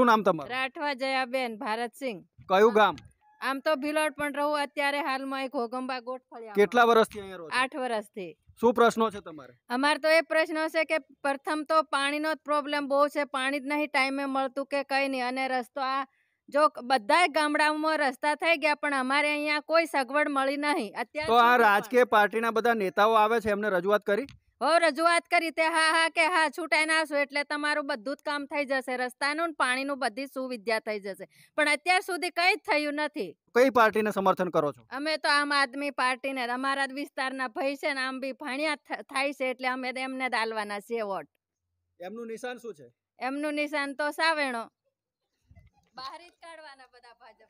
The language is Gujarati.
શું નામ તમારું રાઠવા જયાબેન ભારતસિંહ કયું ગામ આમ તો ભીલોડ પણ રહું અત્યારે હાલમાં એક હોગંબા ગોઠફળિયા કેટલા વર્ષથી અહીંયા રહો આઠ વર્ષથી શું પ્રશ્નો છે તમારે અમારે તો એ પ્રશ્ન છે કે પ્રથમ તો પાણીનો જ પ્રોબ્લેમ બહુ છે પાણી જ નહીં ટાઈમે મળતું કે કઈ નહીં અને રસ્તો આ જો બધા ગામડાઓમાં રસ્તા થઈ ગયા પણ અમારે અહીંયા કોઈ સગવડ મળી નહીં અત્યારે તો આ રાજકીય પાર્ટીના બધા નેતાઓ આવે છે એમને રજૂઆત કરી હો રજૂઆત કરી તે હા હા કે હા છૂટાઈ નાશું એટલે તમારું બધું જ કામ થઈ જશે રસ્તાનું પાણીનું બધી સુવિધા થઈ જશે પણ અત્યાર સુધી કઈ જ થયું નથી કઈ પાર્ટીને સમર્થન કરો છો અમે તો આમ આદમી પાર્ટીને અમારા જ વિસ્તારના ભય છે ને આમ બી ભણ્યા થાય છે એટલે અમે એમને દાલવાના છીએ વોટ એમનું નિશાન શું છે એમનું નિશાન તો સાવેણો બહાર જ કાઢવાના બધા ભાજપ